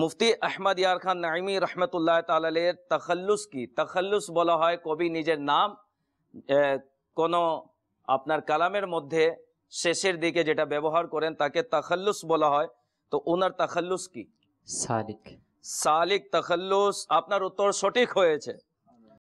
মুফতি আহমদ ইয়ার খান নাইমি রহমতুল্লাহ তালের তখল্লুস কি তখল্লুস বলা হয় কবি নিজের নাম কোনো আপনার কালামের মধ্যে শেষের দিকে যেটা ব্যবহার করেন তাকে তখল্লুস বলা হয় তো ওনার তখল্লুস কি সালিক সালিক তখল্লুস আপনার উত্তর সঠিক হয়েছে